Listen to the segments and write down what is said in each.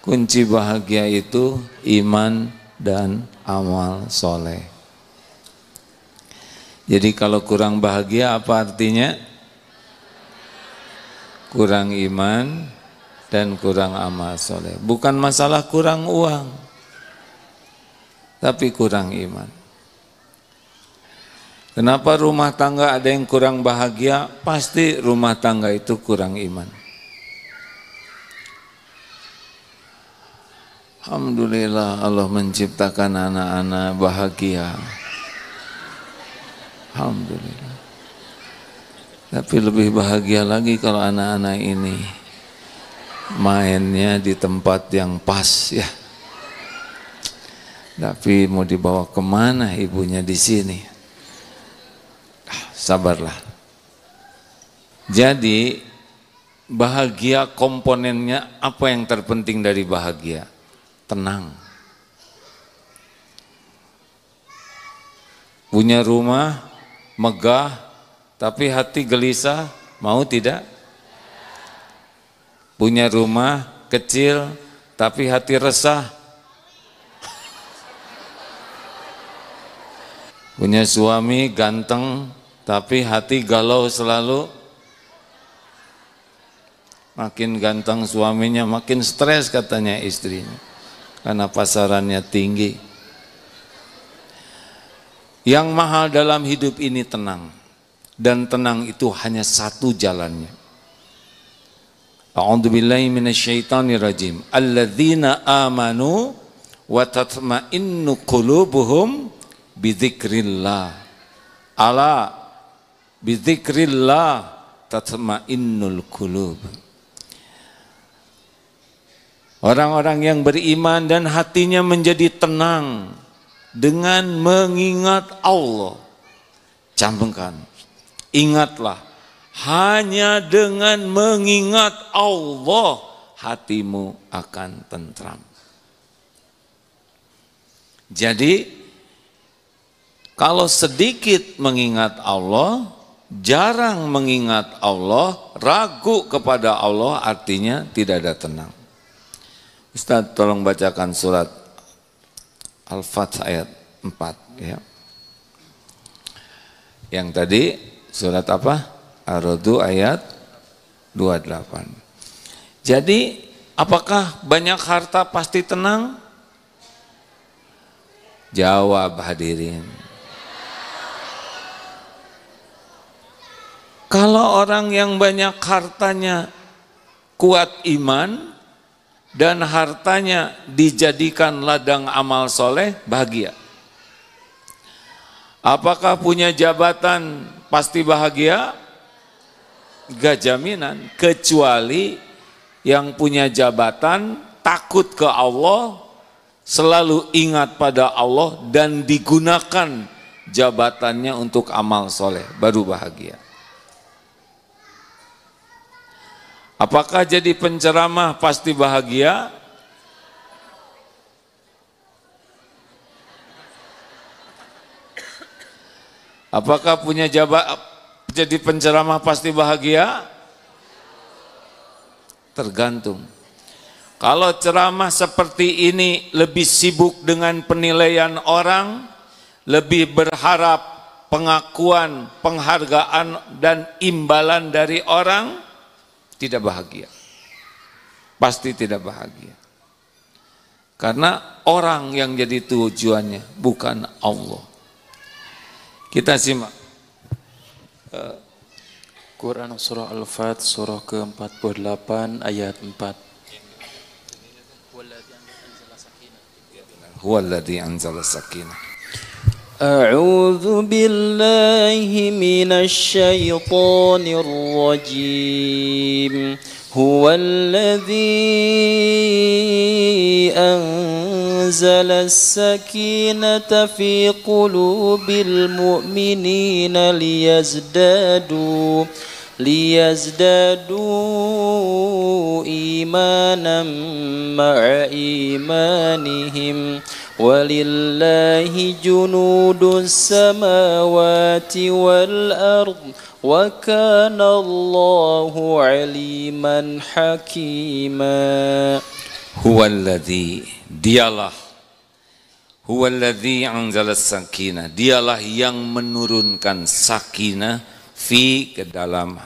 Kunci bahagia itu iman dan amal soleh. Jadi kalau kurang bahagia apa artinya? Kurang iman dan kurang amal soleh. Bukan masalah kurang uang, tapi kurang iman. Kenapa rumah tangga ada yang kurang bahagia? Pasti rumah tangga itu kurang iman. Alhamdulillah Allah menciptakan anak-anak bahagia. Alhamdulillah. Tapi lebih bahagia lagi kalau anak-anak ini mainnya di tempat yang pas ya. Tapi mau dibawa kemana ibunya di sini? Ah, sabarlah. Jadi bahagia komponennya apa yang terpenting dari bahagia? tenang. Punya rumah megah tapi hati gelisah, mau tidak? Punya rumah kecil tapi hati resah. Punya suami ganteng tapi hati galau selalu makin ganteng suaminya, makin stres katanya istrinya karena pasarannya tinggi. Yang mahal dalam hidup ini tenang. Dan tenang itu hanya satu jalannya. A'udzu billahi minasyaitonir rajim. Alladzina amanu wa tatma'innu qulubuhum bidzikrillah. Ala bidzikrillah tatma'innul qulub. Orang-orang yang beriman dan hatinya menjadi tenang dengan mengingat Allah. Cambengkan. Ingatlah, hanya dengan mengingat Allah hatimu akan tentram. Jadi kalau sedikit mengingat Allah, jarang mengingat Allah, ragu kepada Allah artinya tidak ada tenang. Ustaz tolong bacakan surat Al-Fath ayat 4 ya. Yang tadi surat apa? Ar-Radu ayat 28. Jadi apakah banyak harta pasti tenang? Jawab hadirin. Kalau orang yang banyak hartanya kuat iman, dan hartanya dijadikan ladang amal soleh, bahagia. Apakah punya jabatan pasti bahagia? Gak jaminan, kecuali yang punya jabatan takut ke Allah, selalu ingat pada Allah dan digunakan jabatannya untuk amal soleh, baru bahagia. Apakah jadi penceramah pasti bahagia? Apakah punya jabat jadi penceramah pasti bahagia? Tergantung. Kalau ceramah seperti ini lebih sibuk dengan penilaian orang, lebih berharap pengakuan, penghargaan dan imbalan dari orang, tidak bahagia. Pasti tidak bahagia. Karena orang yang jadi tujuannya bukan Allah. Kita simak. Uh, Quran Surah Al-Fat Surah ke-48 ayat 4. alladhi anzala sakinah. أعوذ بالله من الشيطان الرجيم هو الذي أنزل السكينة في قلوب المؤمنين ليزدادوا ليزدادوا إيمانا مع إيمانهم ولله جنود السماوات والأرض وكان الله عليما حكيما هو الذي dialah هو الذي أنزل السكينة dialah yang menurunkan sakinah fi ke dalam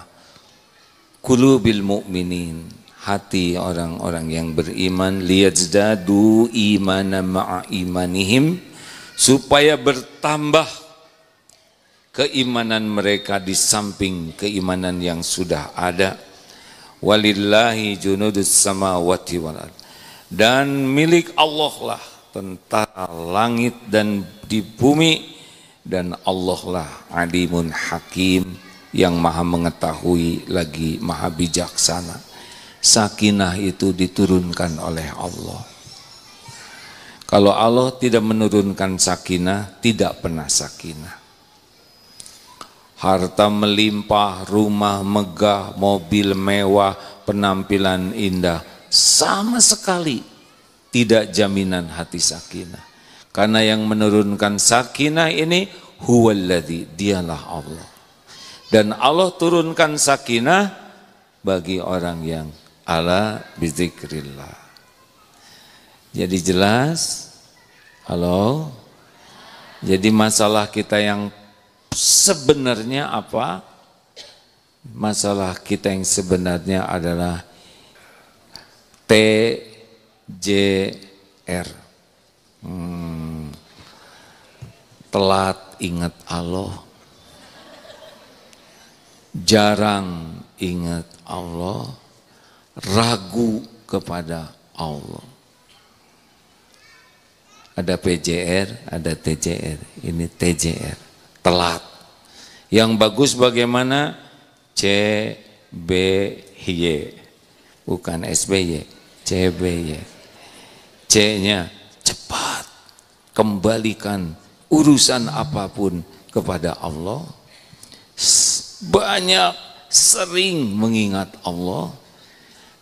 kulubil mu'minin hati orang-orang yang beriman liyazdadu imana ma'a imanihim supaya bertambah keimanan mereka di samping keimanan yang sudah ada walillahi junudus samawati wal dan milik Allah lah tentara langit dan di bumi dan Allah lah alimun hakim yang maha mengetahui lagi maha bijaksana sakinah itu diturunkan oleh Allah. Kalau Allah tidak menurunkan sakinah, tidak pernah sakinah. Harta melimpah, rumah megah, mobil mewah, penampilan indah, sama sekali tidak jaminan hati sakinah. Karena yang menurunkan sakinah ini huwalladhi, dialah Allah. Dan Allah turunkan sakinah bagi orang yang ala bizikrillah. Jadi jelas, halo. Jadi masalah kita yang sebenarnya apa? Masalah kita yang sebenarnya adalah TJR. Hmm. Telat ingat Allah. Jarang ingat Allah ragu kepada Allah. Ada PJR, ada TJR. Ini TJR, telat. Yang bagus bagaimana? C, B, Y. Bukan SBY, Y. C-nya cepat. Kembalikan urusan apapun kepada Allah. Banyak sering mengingat Allah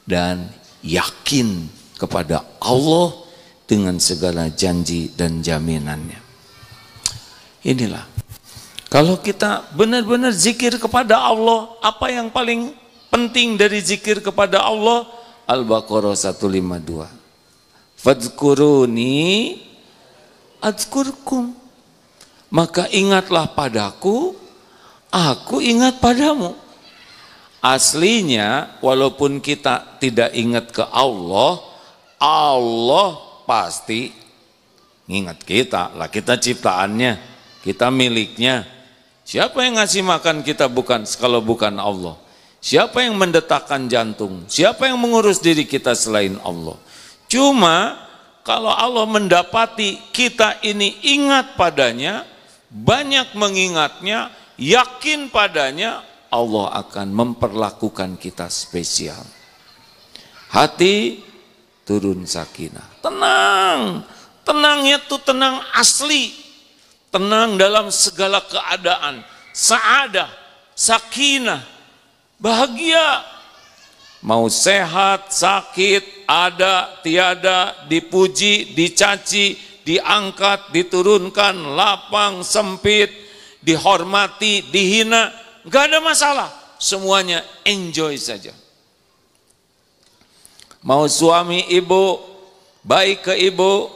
dan yakin kepada Allah dengan segala janji dan jaminannya. Inilah. Kalau kita benar-benar zikir kepada Allah, apa yang paling penting dari zikir kepada Allah? Al-Baqarah 152. fadzkuruni adzkurkum. Maka ingatlah padaku, aku ingat padamu. Aslinya walaupun kita tidak ingat ke Allah, Allah pasti ingat kita. Lah kita ciptaannya, kita miliknya. Siapa yang ngasih makan kita bukan kalau bukan Allah? Siapa yang mendetakkan jantung? Siapa yang mengurus diri kita selain Allah? Cuma kalau Allah mendapati kita ini ingat padanya, banyak mengingatnya, yakin padanya, Allah akan memperlakukan kita spesial. Hati turun sakinah. Tenang, tenangnya itu tenang asli. Tenang dalam segala keadaan. Saada, sakinah, bahagia. Mau sehat, sakit, ada, tiada, dipuji, dicaci, diangkat, diturunkan, lapang, sempit, dihormati, dihina, nggak ada masalah. Semuanya enjoy saja. Mau suami ibu, baik ke ibu,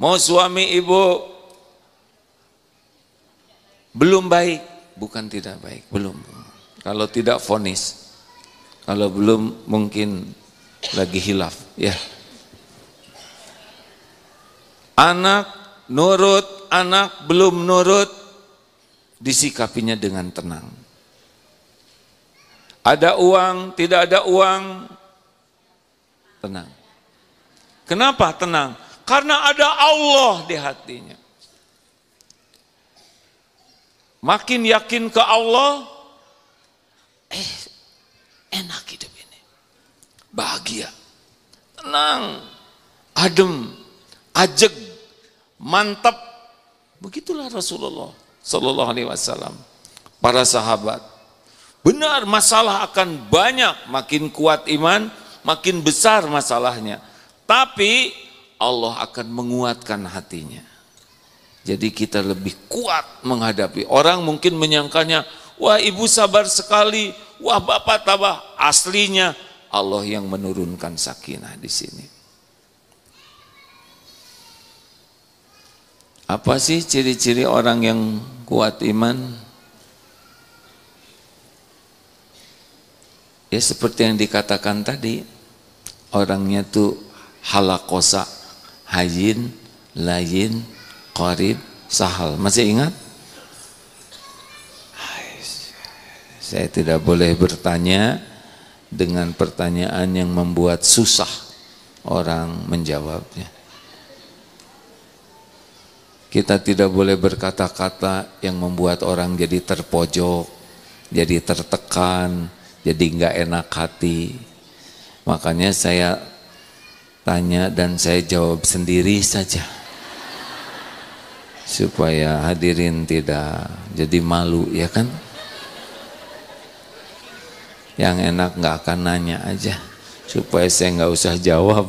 mau suami ibu, belum baik, bukan tidak baik, belum. Kalau tidak fonis, kalau belum mungkin lagi hilaf, ya. Anak nurut, anak belum nurut, disikapinya dengan tenang. Ada uang, tidak ada uang, tenang. Kenapa tenang? Karena ada Allah di hatinya. Makin yakin ke Allah, eh enak hidup ini. Bahagia, tenang, adem, ajeg, mantap. Begitulah Rasulullah Sallallahu Alaihi Wasallam. Para sahabat, Benar, masalah akan banyak. Makin kuat iman, makin besar masalahnya. Tapi Allah akan menguatkan hatinya. Jadi kita lebih kuat menghadapi. Orang mungkin menyangkanya, wah ibu sabar sekali, wah bapak tabah. Aslinya Allah yang menurunkan sakinah di sini. Apa sih ciri-ciri orang yang kuat iman? Ya seperti yang dikatakan tadi, orangnya tuh halakosa, hayin, lain, korib, sahal. Masih ingat? Saya tidak boleh bertanya dengan pertanyaan yang membuat susah orang menjawabnya. Kita tidak boleh berkata-kata yang membuat orang jadi terpojok, jadi tertekan, jadi nggak enak hati. Makanya saya tanya dan saya jawab sendiri saja. Supaya hadirin tidak jadi malu ya kan? Yang enak nggak akan nanya aja supaya saya nggak usah jawab.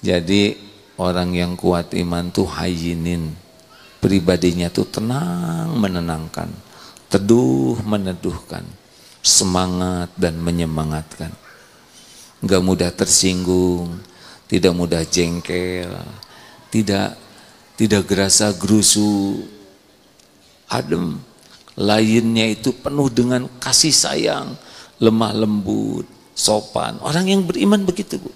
Jadi orang yang kuat iman tuh hayinin pribadinya tuh tenang menenangkan, teduh meneduhkan semangat dan menyemangatkan. Enggak mudah tersinggung, tidak mudah jengkel, tidak tidak gerasa gerusu, adem. Lainnya itu penuh dengan kasih sayang, lemah lembut, sopan. Orang yang beriman begitu, Bu.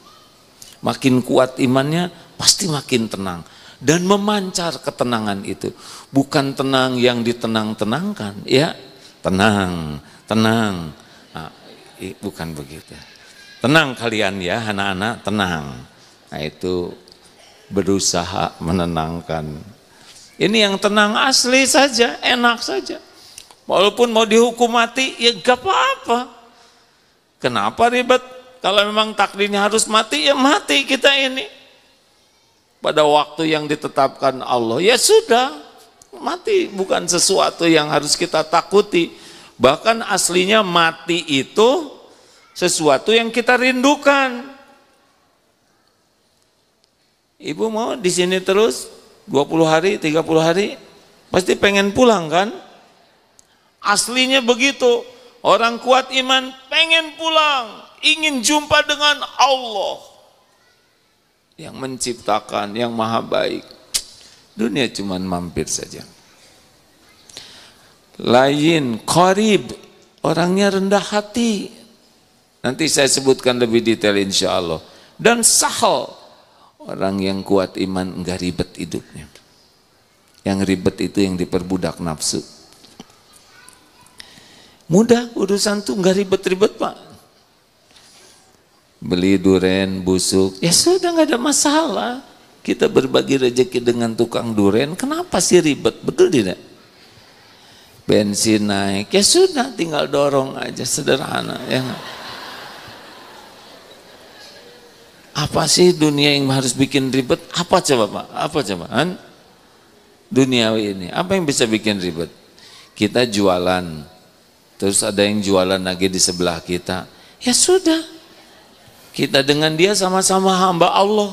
Makin kuat imannya, pasti makin tenang dan memancar ketenangan itu. Bukan tenang yang ditenang-tenangkan, ya. Tenang, tenang. Nah, bukan begitu. Tenang kalian ya anak-anak, tenang. Nah itu berusaha menenangkan. Ini yang tenang asli saja, enak saja. Walaupun mau dihukum mati, ya gak apa-apa. Kenapa ribet? Kalau memang takdirnya harus mati, ya mati kita ini. Pada waktu yang ditetapkan Allah, ya sudah, mati bukan sesuatu yang harus kita takuti Bahkan aslinya mati itu sesuatu yang kita rindukan. Ibu mau di sini terus 20 hari, 30 hari, pasti pengen pulang kan? Aslinya begitu. Orang kuat iman pengen pulang, ingin jumpa dengan Allah yang menciptakan, yang maha baik. Dunia cuma mampir saja lain, korib, orangnya rendah hati. Nanti saya sebutkan lebih detail insya Allah. Dan sahal, orang yang kuat iman enggak ribet hidupnya. Yang ribet itu yang diperbudak nafsu. Mudah urusan tuh enggak ribet-ribet pak. Beli duren busuk, ya sudah enggak ada masalah. Kita berbagi rezeki dengan tukang duren, kenapa sih ribet? Betul tidak? bensin naik ya sudah tinggal dorong aja sederhana ya apa sih dunia yang harus bikin ribet apa coba pak apa coba kan duniawi ini apa yang bisa bikin ribet kita jualan terus ada yang jualan lagi di sebelah kita ya sudah kita dengan dia sama-sama hamba Allah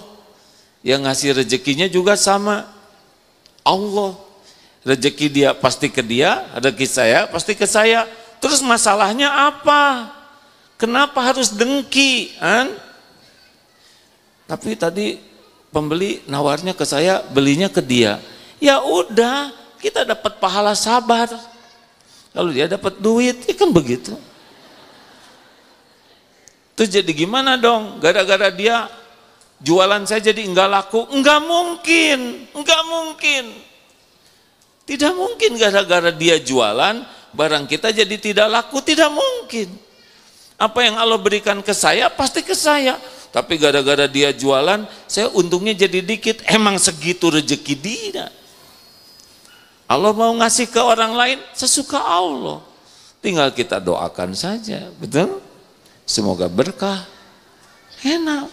yang ngasih rezekinya juga sama Allah Rezeki dia pasti ke dia, rezeki saya pasti ke saya. Terus masalahnya apa? Kenapa harus dengki? Kan? Tapi tadi pembeli nawarnya ke saya, belinya ke dia. Ya udah, kita dapat pahala sabar. Lalu dia dapat duit, ya kan begitu. Terus jadi gimana dong? Gara-gara dia jualan saya jadi enggak laku. Enggak mungkin, enggak mungkin. Tidak mungkin gara-gara dia jualan, barang kita jadi tidak laku, tidak mungkin. Apa yang Allah berikan ke saya, pasti ke saya. Tapi gara-gara dia jualan, saya untungnya jadi dikit. Emang segitu rejeki dia. Allah mau ngasih ke orang lain sesuka Allah. Tinggal kita doakan saja, betul? Semoga berkah. Enak.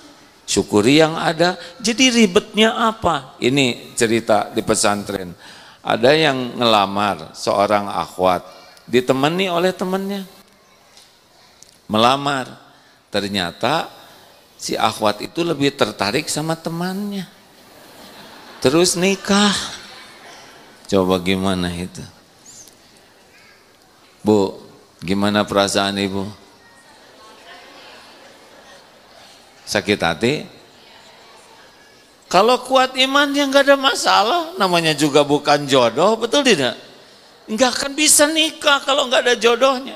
Syukuri yang ada. Jadi ribetnya apa? Ini cerita di pesantren ada yang ngelamar seorang akhwat ditemani oleh temannya melamar ternyata si akhwat itu lebih tertarik sama temannya terus nikah coba gimana itu Bu gimana perasaan ibu sakit hati kalau kuat iman yang nggak ada masalah, namanya juga bukan jodoh, betul tidak? Enggak akan bisa nikah kalau nggak ada jodohnya.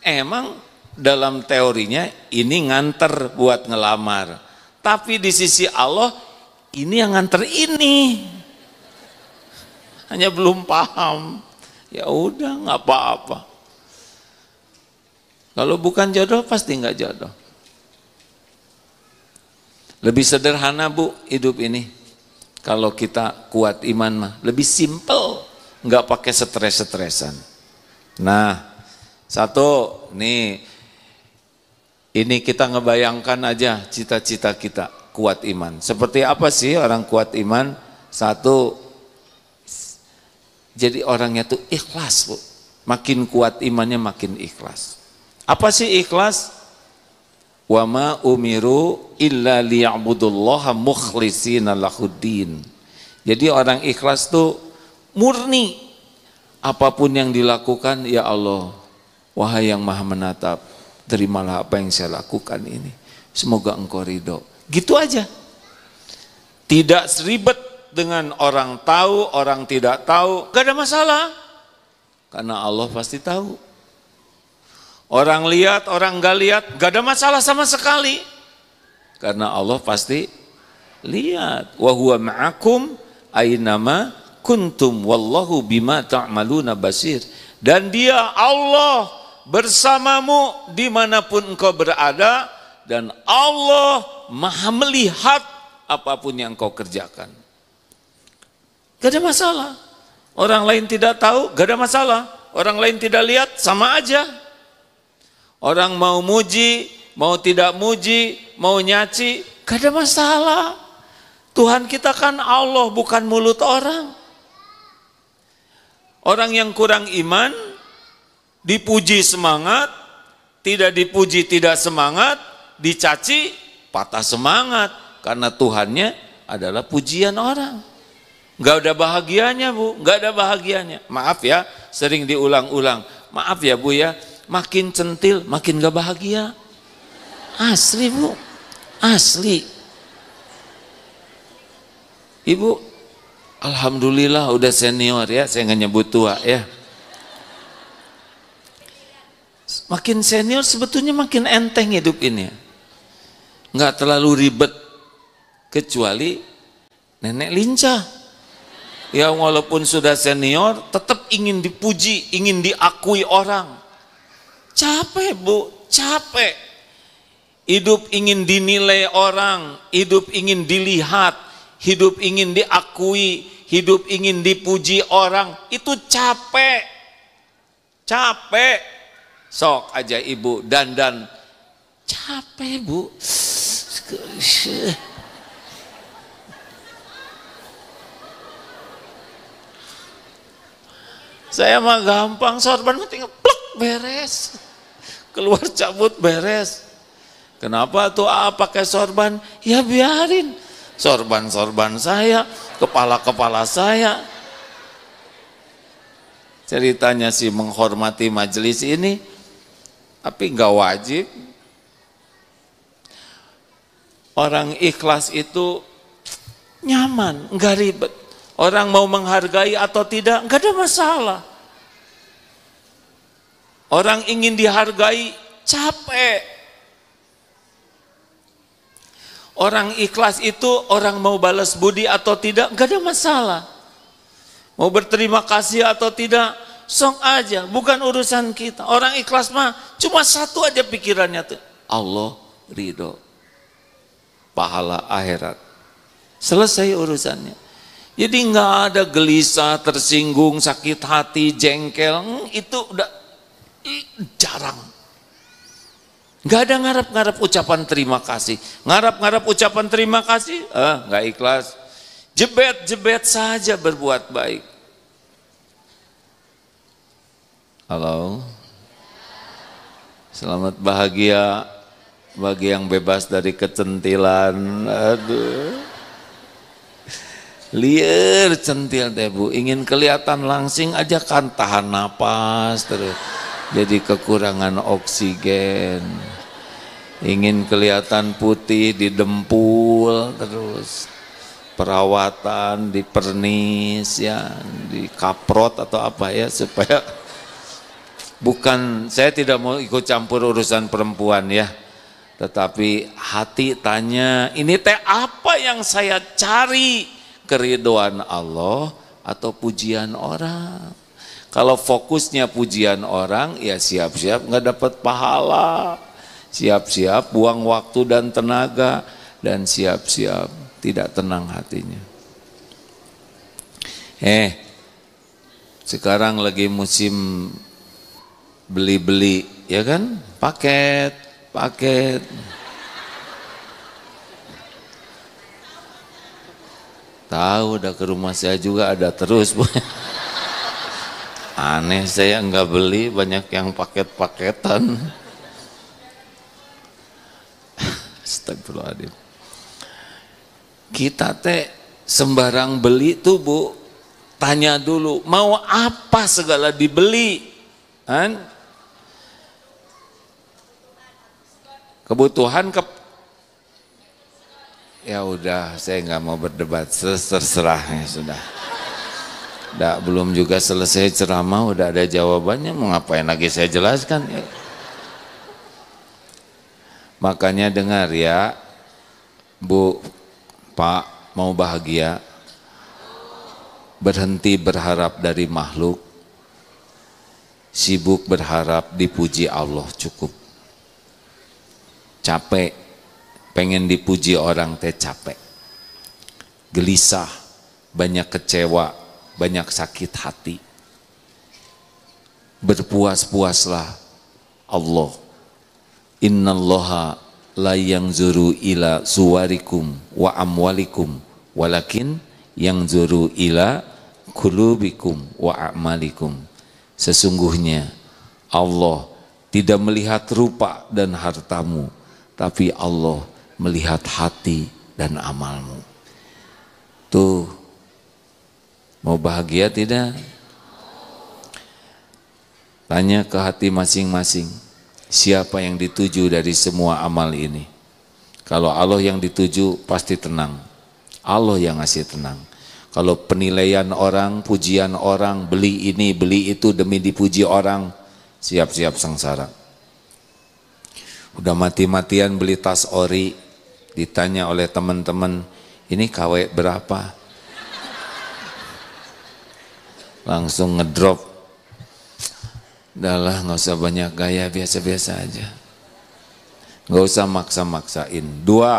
Emang dalam teorinya ini nganter buat ngelamar, tapi di sisi Allah ini yang nganter ini. Hanya belum paham. Ya udah nggak apa-apa. Kalau bukan jodoh pasti nggak jodoh. Lebih sederhana bu hidup ini. Kalau kita kuat iman mah. Lebih simpel. Nggak pakai stres-stresan. Nah satu nih. Ini kita ngebayangkan aja cita-cita kita kuat iman. Seperti apa sih orang kuat iman? Satu, jadi orangnya tuh ikhlas. Bu. Makin kuat imannya makin ikhlas. Apa sih ikhlas? wa ma umiru illa liya'budullaha mukhlisina lahuddin. Jadi orang ikhlas itu murni apapun yang dilakukan ya Allah wahai yang maha menatap terimalah apa yang saya lakukan ini semoga engkau ridho gitu aja tidak seribet dengan orang tahu orang tidak tahu gak ada masalah karena Allah pasti tahu Orang lihat, orang gak lihat, gak ada masalah sama sekali. Karena Allah pasti lihat. Wahuwa ma'akum ainama kuntum wallahu bima ta'maluna basir. Dan dia Allah bersamamu dimanapun engkau berada dan Allah maha melihat apapun yang engkau kerjakan. Gak ada masalah. Orang lain tidak tahu, gak ada masalah. Orang lain tidak lihat, sama aja. Orang mau muji, mau tidak muji, mau nyaci, gak ada masalah. Tuhan kita kan Allah bukan mulut orang. Orang yang kurang iman dipuji semangat, tidak dipuji tidak semangat, dicaci patah semangat karena Tuhannya adalah pujian orang. Gak ada bahagianya bu, gak ada bahagianya. Maaf ya, sering diulang-ulang. Maaf ya bu ya, makin centil makin gak bahagia asli bu asli ibu alhamdulillah udah senior ya saya nggak nyebut tua ya makin senior sebetulnya makin enteng hidup ini nggak terlalu ribet kecuali nenek lincah ya walaupun sudah senior tetap ingin dipuji ingin diakui orang Capek bu, capek. Hidup ingin dinilai orang, hidup ingin dilihat, hidup ingin diakui, hidup ingin dipuji orang, itu capek. Capek. Sok aja ibu, dandan. Capek bu. Saya mah gampang sorban tinggal beres. Keluar cabut beres. Kenapa tuh A pakai sorban? Ya biarin. Sorban-sorban saya, kepala-kepala saya. Ceritanya sih menghormati majelis ini, tapi nggak wajib. Orang ikhlas itu nyaman, nggak ribet. Orang mau menghargai atau tidak, nggak ada masalah. Orang ingin dihargai, capek. Orang ikhlas itu orang mau balas budi atau tidak, nggak ada masalah. Mau berterima kasih atau tidak, song aja, bukan urusan kita. Orang ikhlas mah cuma satu aja pikirannya tuh, Allah ridho, pahala akhirat. Selesai urusannya. Jadi nggak ada gelisah, tersinggung, sakit hati, jengkel, hmm, itu udah jarang. Gak ada ngarap-ngarap ucapan terima kasih. Ngarap-ngarap ucapan terima kasih, eh, nggak ikhlas. Jebet-jebet saja berbuat baik. Halo. Selamat bahagia bagi yang bebas dari kecentilan. Aduh. Liar centil teh bu, ingin kelihatan langsing aja kan tahan napas terus jadi kekurangan oksigen ingin kelihatan putih didempul terus perawatan di dipernis ya kaprot atau apa ya supaya bukan saya tidak mau ikut campur urusan perempuan ya tetapi hati tanya ini teh apa yang saya cari keriduan Allah atau pujian orang kalau fokusnya pujian orang, ya siap-siap nggak dapat pahala. Siap-siap buang waktu dan tenaga dan siap-siap tidak tenang hatinya. Eh, sekarang lagi musim beli-beli, ya kan? Paket, paket. Tahu udah ke rumah saya juga ada terus. bu. aneh saya enggak beli banyak yang paket-paketan Astagfirullahaladzim kita teh sembarang beli tuh bu tanya dulu mau apa segala dibeli kan kebutuhan ke ya udah saya enggak mau berdebat terserah ya sudah Dak belum juga selesai ceramah udah ada jawabannya mau ngapain lagi saya jelaskan ya. Makanya dengar ya Bu Pak mau bahagia berhenti berharap dari makhluk sibuk berharap dipuji Allah cukup capek pengen dipuji orang teh capek gelisah banyak kecewa banyak sakit hati. Berpuas-puaslah Allah. Innallaha la yang zuru ila suwarikum wa amwalikum walakin yang zuru ila kulubikum wa amalikum. Sesungguhnya Allah tidak melihat rupa dan hartamu, tapi Allah melihat hati dan amalmu. Tuh Mau bahagia tidak? Tanya ke hati masing-masing, siapa yang dituju dari semua amal ini? Kalau Allah yang dituju pasti tenang. Allah yang ngasih tenang. Kalau penilaian orang, pujian orang, beli ini, beli itu demi dipuji orang, siap-siap sengsara. Udah mati-matian beli tas ori, ditanya oleh teman-teman, ini KW berapa? langsung ngedrop. Dahlah nggak usah banyak gaya, biasa-biasa aja. Nggak usah maksa-maksain. Dua,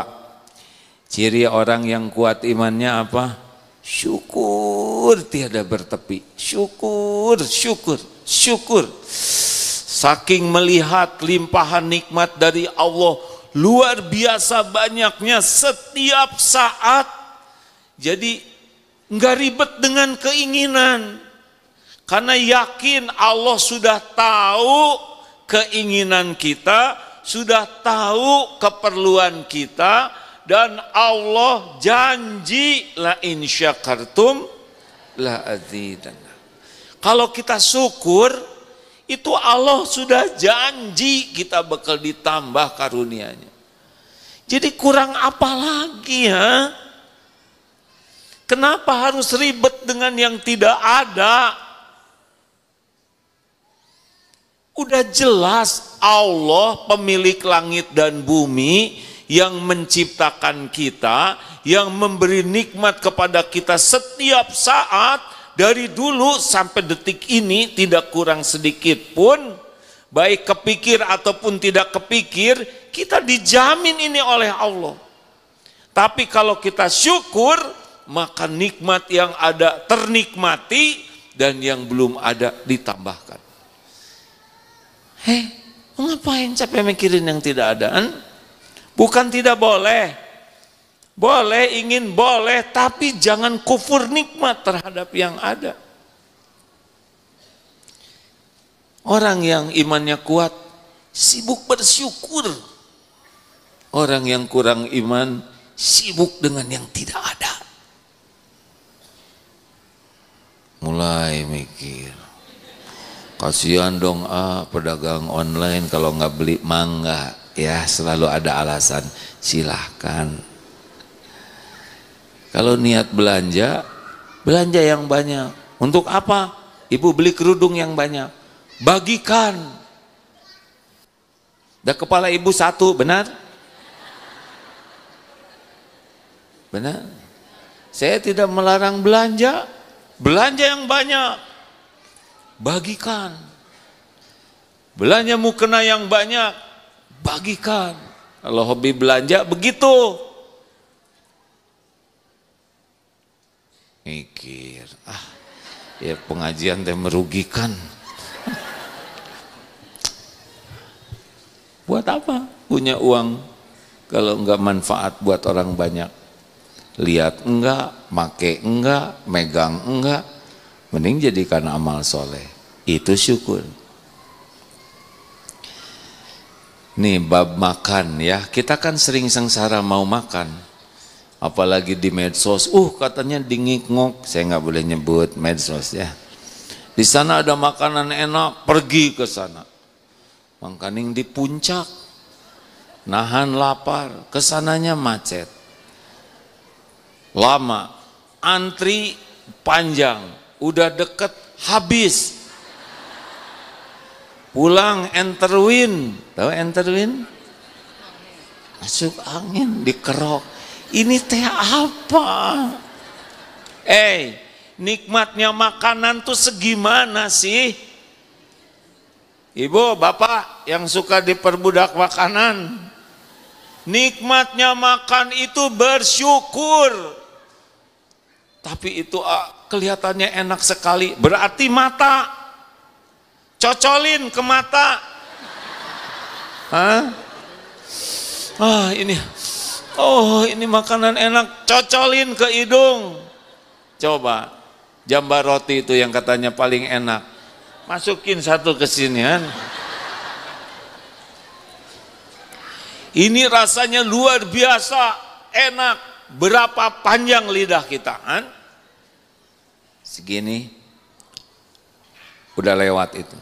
ciri orang yang kuat imannya apa? Syukur tiada bertepi. Syukur, syukur, syukur. Saking melihat limpahan nikmat dari Allah luar biasa banyaknya setiap saat. Jadi nggak ribet dengan keinginan. Karena yakin Allah sudah tahu keinginan kita, sudah tahu keperluan kita, dan Allah janji la insya kartum la azidana. Kalau kita syukur, itu Allah sudah janji kita bakal ditambah karunianya. Jadi kurang apa lagi ya? Kenapa harus ribet dengan yang tidak ada? Udah jelas Allah pemilik langit dan bumi yang menciptakan kita, yang memberi nikmat kepada kita setiap saat dari dulu sampai detik ini tidak kurang sedikit pun baik kepikir ataupun tidak kepikir kita dijamin ini oleh Allah. Tapi kalau kita syukur maka nikmat yang ada ternikmati dan yang belum ada ditambahkan heh, ngapain capek mikirin yang tidak adaan? Bukan tidak boleh. Boleh, ingin, boleh, tapi jangan kufur nikmat terhadap yang ada. Orang yang imannya kuat, sibuk bersyukur. Orang yang kurang iman, sibuk dengan yang tidak ada. Mulai mikir, kasihan dong ah pedagang online kalau nggak beli mangga ya selalu ada alasan silahkan kalau niat belanja belanja yang banyak untuk apa ibu beli kerudung yang banyak bagikan dah kepala ibu satu benar benar saya tidak melarang belanja belanja yang banyak bagikan. mu kena yang banyak, bagikan. Kalau hobi belanja begitu. Mikir, ah ya pengajian teh merugikan. buat apa punya uang kalau enggak manfaat buat orang banyak? Lihat enggak, make enggak, megang enggak, mending jadikan amal soleh itu syukur nih bab makan ya kita kan sering sengsara mau makan apalagi di medsos uh katanya dingin ngok saya nggak boleh nyebut medsos ya di sana ada makanan enak pergi ke sana mangkaning di puncak nahan lapar kesananya macet lama antri panjang udah deket habis pulang win tahu win masuk angin dikerok ini teh apa eh nikmatnya makanan tuh segimana sih ibu bapak yang suka diperbudak makanan nikmatnya makan itu bersyukur tapi itu ah, kelihatannya enak sekali. Berarti mata. Cocolin ke mata. Hah? Ah, ini. Oh, ini makanan enak. Cocolin ke hidung. Coba. Jambar roti itu yang katanya paling enak. Masukin satu ke sini. Kan? Ini rasanya luar biasa enak. Berapa panjang lidah kita. Kan? segini udah lewat itu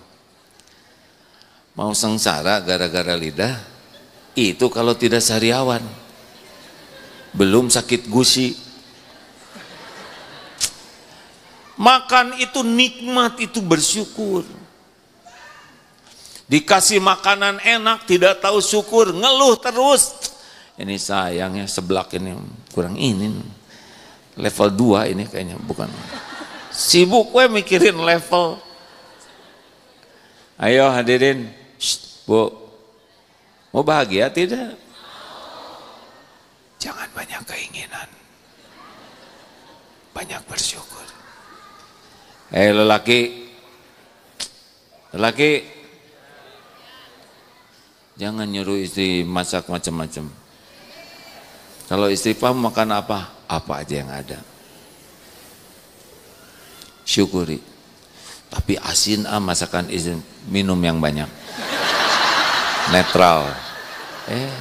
mau sengsara gara-gara lidah itu kalau tidak sariawan belum sakit gusi makan itu nikmat itu bersyukur dikasih makanan enak tidak tahu syukur ngeluh terus ini sayangnya seblak ini kurang ini level 2 ini kayaknya bukan Sibuk gue mikirin level. Ayo hadirin, Shh, bu, mau bahagia tidak? Jangan banyak keinginan, banyak bersyukur. Eh hey, lelaki, lelaki, jangan nyuruh istri masak macam-macam. Kalau istri paham makan apa? Apa aja yang ada syukuri tapi asin ah masakan izin minum yang banyak netral eh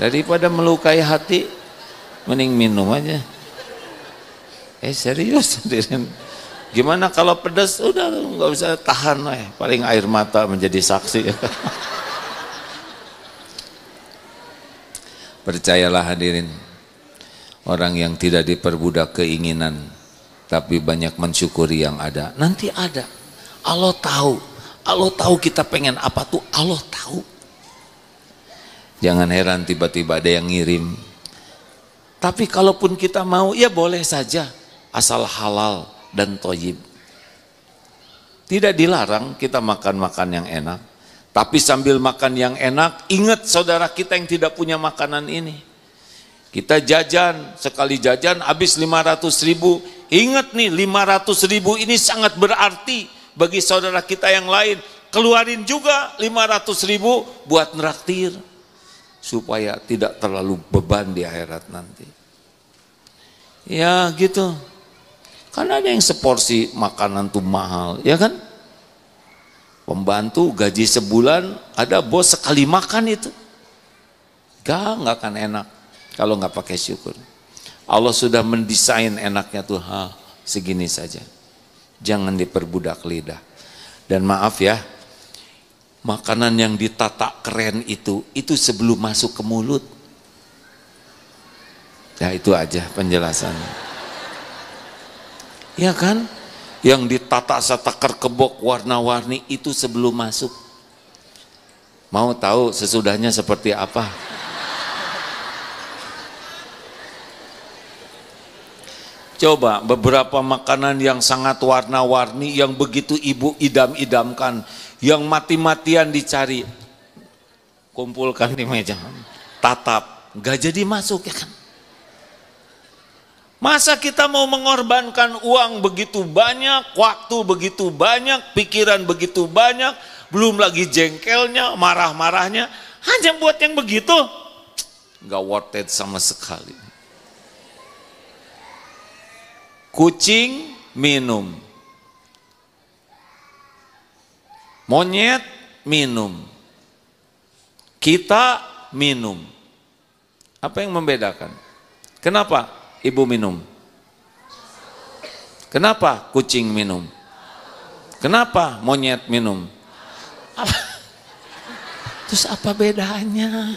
daripada melukai hati mending minum aja eh serius gimana kalau pedas udah nggak usah tahan lah eh. paling air mata menjadi saksi percayalah hadirin orang yang tidak diperbudak keinginan tapi banyak mensyukuri yang ada. Nanti ada. Allah tahu. Allah tahu kita pengen apa tuh Allah tahu. Jangan heran tiba-tiba ada yang ngirim. Tapi kalaupun kita mau ya boleh saja asal halal dan toyib. Tidak dilarang kita makan-makan yang enak. Tapi sambil makan yang enak, ingat saudara kita yang tidak punya makanan ini. Kita jajan, sekali jajan habis 500 ribu. Ingat nih 500 ribu ini sangat berarti bagi saudara kita yang lain. Keluarin juga 500 ribu buat neraktir. Supaya tidak terlalu beban di akhirat nanti. Ya gitu. Karena ada yang seporsi makanan tuh mahal, ya kan? Pembantu gaji sebulan, ada bos sekali makan itu. Gak, gak akan enak kalau nggak pakai syukur. Allah sudah mendesain enaknya tuh ha, segini saja. Jangan diperbudak lidah. Dan maaf ya, makanan yang ditata keren itu, itu sebelum masuk ke mulut. Ya itu aja penjelasannya. Ya kan? Yang ditata setakar kebok warna-warni itu sebelum masuk. Mau tahu sesudahnya seperti apa? Coba beberapa makanan yang sangat warna-warni yang begitu ibu idam-idamkan, yang mati-matian dicari. Kumpulkan di meja. Tatap, gak jadi masuk ya kan. Masa kita mau mengorbankan uang begitu banyak, waktu begitu banyak, pikiran begitu banyak, belum lagi jengkelnya, marah-marahnya, hanya buat yang begitu? Gak worth it sama sekali. kucing minum, monyet minum, kita minum. Apa yang membedakan? Kenapa ibu minum? Kenapa kucing minum? Kenapa monyet minum? Terus apa bedanya?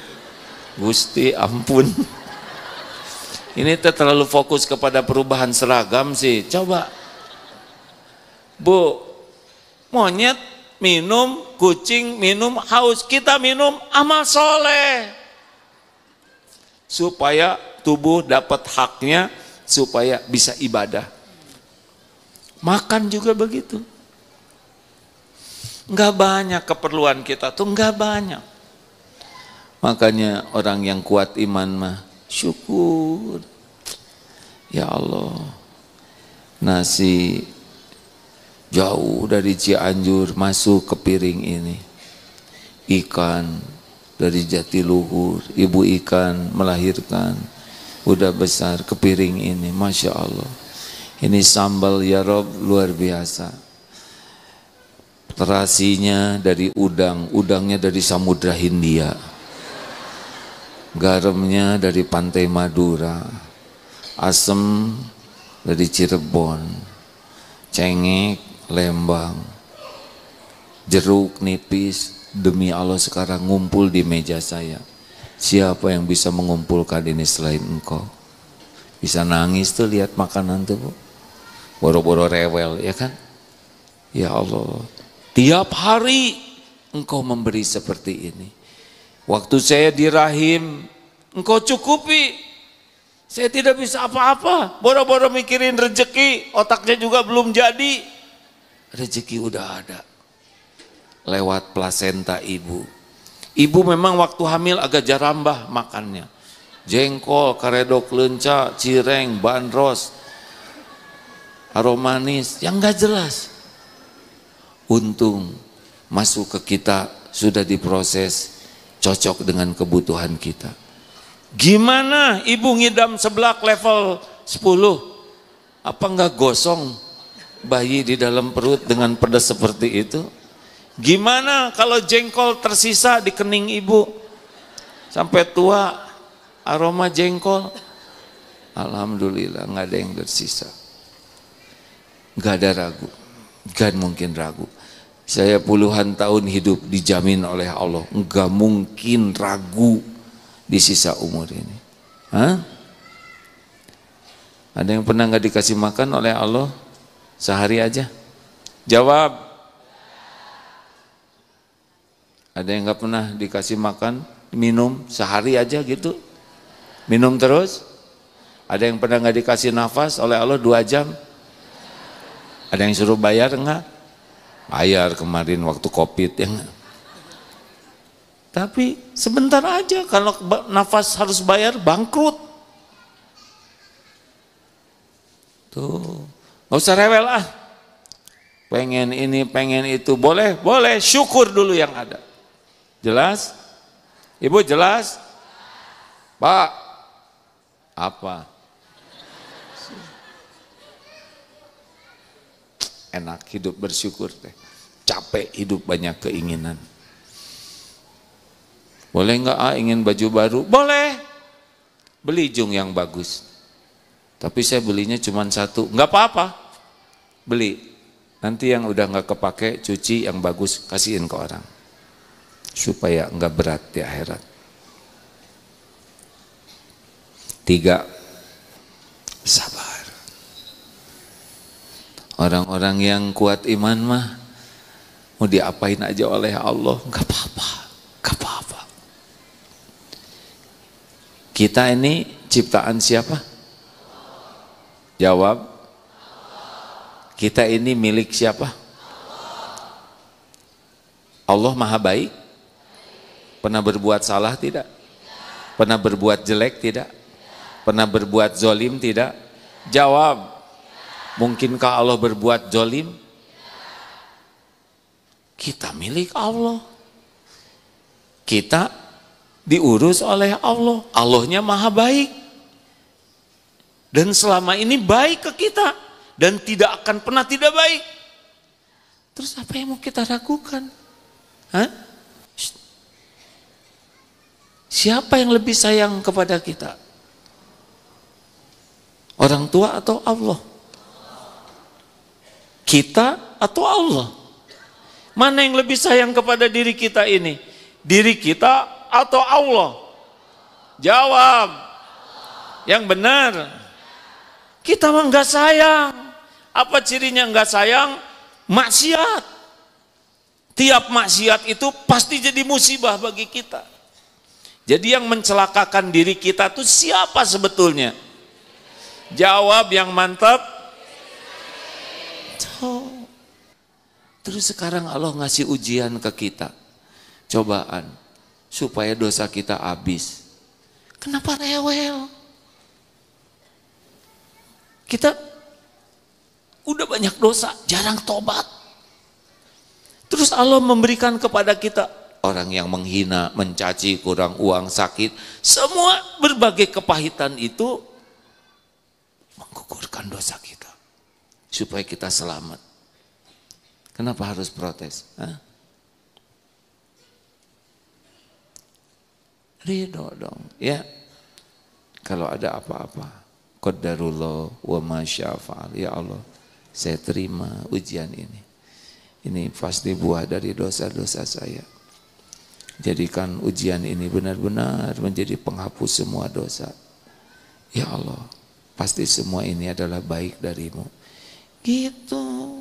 Gusti ampun ini tuh terlalu fokus kepada perubahan seragam sih coba bu monyet minum kucing minum haus kita minum amal soleh supaya tubuh dapat haknya supaya bisa ibadah makan juga begitu Gak banyak keperluan kita tuh gak banyak makanya orang yang kuat iman mah syukur. Ya Allah, nasi jauh dari Cianjur masuk ke piring ini. Ikan dari jati luhur ibu ikan melahirkan, udah besar ke piring ini, Masya Allah. Ini sambal ya Rob luar biasa. Terasinya dari udang, udangnya dari samudra Hindia garamnya dari pantai Madura, asem dari Cirebon, cengek Lembang, jeruk nipis demi Allah sekarang ngumpul di meja saya. Siapa yang bisa mengumpulkan ini selain engkau? Bisa nangis tuh lihat makanan tuh, Boro-boro rewel, ya kan? Ya Allah, tiap hari engkau memberi seperti ini. Waktu saya di rahim, engkau cukupi. Saya tidak bisa apa-apa. Boro-boro mikirin rezeki, otaknya juga belum jadi. Rezeki udah ada. Lewat plasenta ibu. Ibu memang waktu hamil agak jarambah makannya. Jengkol, karedok lenca, cireng, bandros, aroma manis, yang gak jelas. Untung masuk ke kita sudah diproses cocok dengan kebutuhan kita. Gimana ibu ngidam seblak level 10? Apa enggak gosong bayi di dalam perut dengan pedas seperti itu? Gimana kalau jengkol tersisa di kening ibu? Sampai tua aroma jengkol? Alhamdulillah nggak ada yang tersisa. Nggak ada ragu. Enggak mungkin ragu. Saya puluhan tahun hidup dijamin oleh Allah. Enggak mungkin ragu di sisa umur ini. Hah? Ada yang pernah nggak dikasih makan oleh Allah sehari aja? Jawab. Ada yang nggak pernah dikasih makan, minum sehari aja gitu? Minum terus? Ada yang pernah nggak dikasih nafas oleh Allah dua jam? Ada yang suruh bayar enggak? bayar kemarin waktu covid yang tapi sebentar aja kalau nafas harus bayar bangkrut tuh nggak usah rewel ah pengen ini pengen itu boleh boleh syukur dulu yang ada jelas ibu jelas pak apa enak hidup bersyukur teh capek hidup banyak keinginan boleh nggak ah ingin baju baru boleh beli jung yang bagus tapi saya belinya cuma satu nggak apa-apa beli nanti yang udah nggak kepake cuci yang bagus kasihin ke orang supaya nggak berat di akhirat tiga sabar orang-orang yang kuat iman mah mau diapain aja oleh Allah nggak apa-apa nggak apa-apa kita ini ciptaan siapa jawab kita ini milik siapa Allah maha baik pernah berbuat salah tidak pernah berbuat jelek tidak pernah berbuat zolim tidak jawab mungkinkah Allah berbuat zolim kita milik Allah. Kita diurus oleh Allah. Allahnya maha baik. Dan selama ini baik ke kita. Dan tidak akan pernah tidak baik. Terus apa yang mau kita ragukan? Hah? Siapa yang lebih sayang kepada kita? Orang tua atau Allah? Kita atau Allah? Mana yang lebih sayang kepada diri kita ini? Diri kita atau Allah? Jawab. Yang benar. Kita mah nggak sayang. Apa cirinya enggak sayang? Maksiat. Tiap maksiat itu pasti jadi musibah bagi kita. Jadi yang mencelakakan diri kita itu siapa sebetulnya? Jawab yang mantap. Tuh. Terus sekarang Allah ngasih ujian ke kita. Cobaan. Supaya dosa kita habis. Kenapa rewel? Kita udah banyak dosa, jarang tobat. Terus Allah memberikan kepada kita orang yang menghina, mencaci, kurang uang, sakit. Semua berbagai kepahitan itu menggugurkan dosa kita. Supaya kita selamat. Kenapa harus protes? Hah? Ridho dong, ya. Kalau ada apa-apa, qadarullah wa masyafal, Ya Allah, saya terima ujian ini. Ini pasti buah dari dosa-dosa saya. Jadikan ujian ini benar-benar menjadi penghapus semua dosa. Ya Allah, pasti semua ini adalah baik darimu. Gitu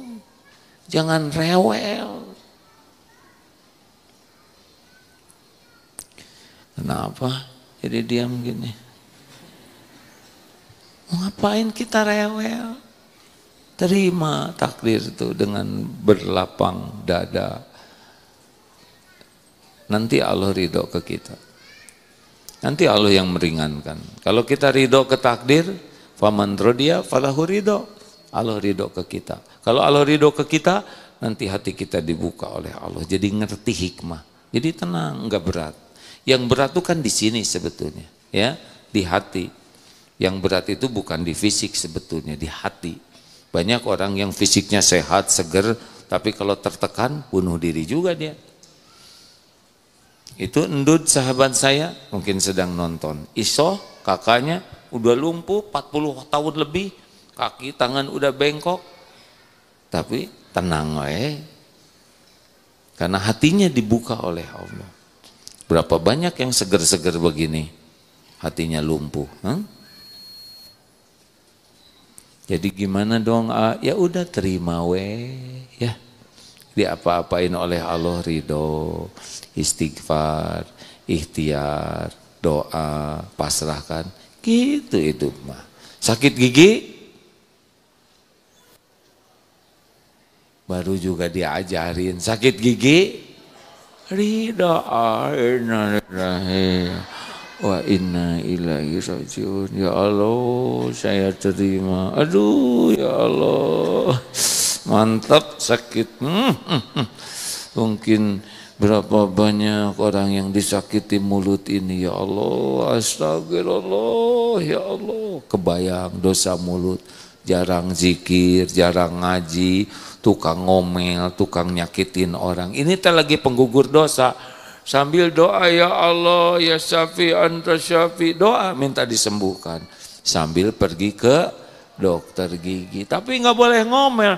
jangan rewel. Kenapa? Jadi diam gini. Mau ngapain kita rewel? Terima takdir itu dengan berlapang dada. Nanti Allah ridho ke kita. Nanti Allah yang meringankan. Kalau kita ridho ke takdir, faman dia falahu ridho. Allah ridho ke kita. Kalau Allah ridho ke kita, nanti hati kita dibuka oleh Allah. Jadi ngerti hikmah. Jadi tenang, nggak berat. Yang berat itu kan di sini sebetulnya, ya, di hati. Yang berat itu bukan di fisik sebetulnya, di hati. Banyak orang yang fisiknya sehat, seger, tapi kalau tertekan bunuh diri juga dia. Itu endut sahabat saya mungkin sedang nonton. Isoh kakaknya udah lumpuh 40 tahun lebih kaki tangan udah bengkok tapi tenang eh karena hatinya dibuka oleh Allah berapa banyak yang seger-seger begini hatinya lumpuh hmm? jadi gimana dong ya udah terima we ya diapa-apain oleh Allah ridho istighfar ikhtiar doa pasrahkan gitu itu mah sakit gigi baru juga diajarin sakit gigi ridho wa inna ilaihi rajiun ya Allah saya terima aduh ya Allah mantap sakit hmm, hmm, hmm. mungkin berapa banyak orang yang disakiti mulut ini ya Allah astagfirullah ya Allah kebayang dosa mulut jarang zikir jarang ngaji tukang ngomel, tukang nyakitin orang. Ini teh lagi penggugur dosa. Sambil doa ya Allah, ya Syafi, anta Syafi, doa minta disembuhkan. Sambil pergi ke dokter gigi. Tapi nggak boleh ngomel.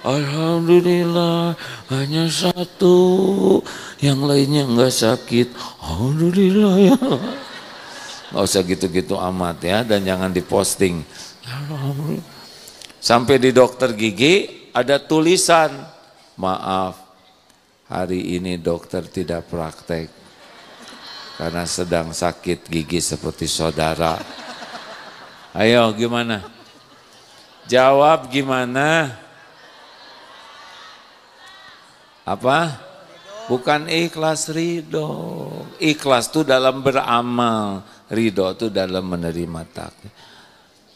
Alhamdulillah hanya satu yang lainnya nggak sakit. Alhamdulillah ya. Nggak usah gitu-gitu amat ya dan jangan diposting. Alhamdulillah. Sampai di dokter gigi ada tulisan, maaf hari ini dokter tidak praktek karena sedang sakit gigi seperti saudara. Ayo gimana? Jawab gimana? Apa? Bukan ikhlas ridho. Ikhlas itu dalam beramal. Ridho itu dalam menerima takdir.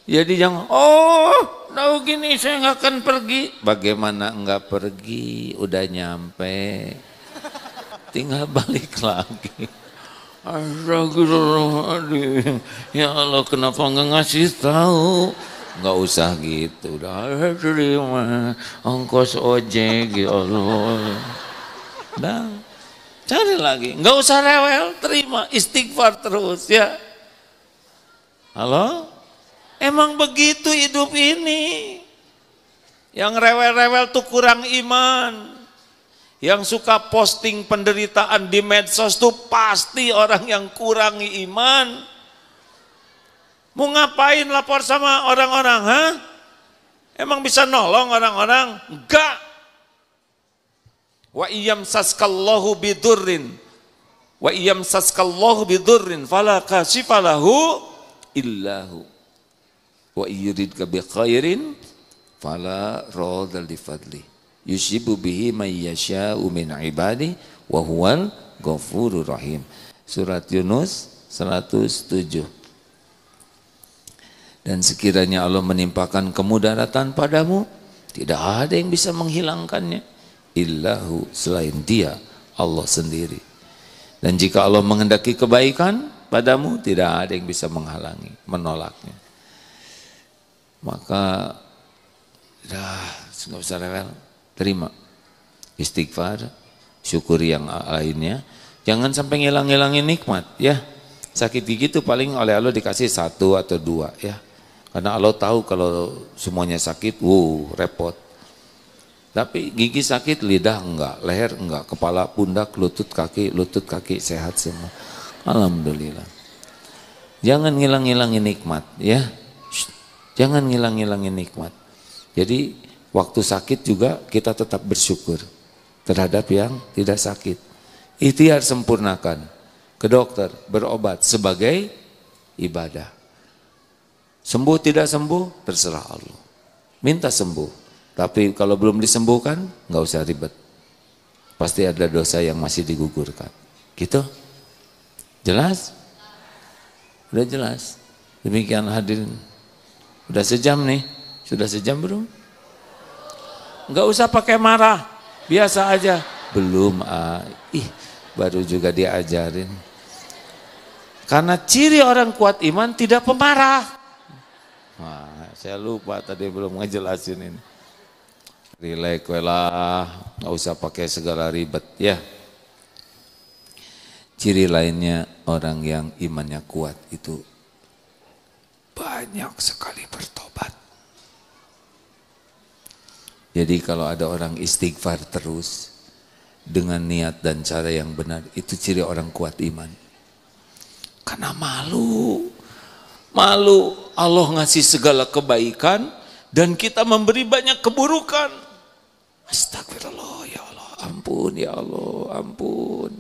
Jadi ya yang oh tahu gini saya nggak akan pergi. Bagaimana nggak pergi? Udah nyampe, tinggal balik lagi. Astagfirullahaladzim. Ya Allah kenapa nggak ngasih tahu? Nggak usah gitu. Udah terima ongkos ojek ya Allah. Dah. Cari lagi. Nggak usah rewel, terima istighfar terus ya. Halo? Emang begitu hidup ini. Yang rewel-rewel tuh kurang iman. Yang suka posting penderitaan di medsos tuh pasti orang yang kurang iman. Mau ngapain lapor sama orang-orang, ha? Emang bisa nolong orang-orang? Enggak. Wa iyam saskallahu bidurrin. Wa iyam saskallahu bidurrin. Fala kasifalahu illahu wa yuridka bi khairin fala radha li fadli yusibu bihi may yasha'u min ibadi wa huwal ghafurur rahim surat Yunus 107 dan sekiranya Allah menimpakan kemudaratan padamu tidak ada yang bisa menghilangkannya illahu selain dia Allah sendiri dan jika Allah menghendaki kebaikan padamu tidak ada yang bisa menghalangi menolaknya maka dah nggak usah rewel, terima istighfar, syukur yang lainnya. Jangan sampai ngilang-ngilangin nikmat ya. Sakit gigi itu paling oleh Allah dikasih satu atau dua ya. Karena Allah tahu kalau semuanya sakit, wow repot. Tapi gigi sakit, lidah enggak, leher enggak, kepala, pundak, lutut, kaki, lutut, kaki sehat semua. Alhamdulillah. Jangan ngilang-ngilangin nikmat ya. Jangan ngilang-ngilangin nikmat. Jadi waktu sakit juga kita tetap bersyukur terhadap yang tidak sakit. Ikhtiar sempurnakan. Ke dokter, berobat sebagai ibadah. Sembuh tidak sembuh, terserah Allah. Minta sembuh. Tapi kalau belum disembuhkan, nggak usah ribet. Pasti ada dosa yang masih digugurkan. Gitu? Jelas? Udah jelas? Demikian hadirin. Sudah sejam nih. Sudah sejam belum? Enggak usah pakai marah. Biasa aja. Belum, ah. ih baru juga diajarin. Karena ciri orang kuat iman tidak pemarah. Wah, saya lupa tadi belum ngejelasin ini. Relax lah, nggak usah pakai segala ribet ya. Ciri lainnya orang yang imannya kuat itu banyak sekali bertobat. Jadi kalau ada orang istighfar terus dengan niat dan cara yang benar, itu ciri orang kuat iman. Karena malu. Malu Allah ngasih segala kebaikan dan kita memberi banyak keburukan. Astagfirullah ya Allah, ampun ya Allah, ampun.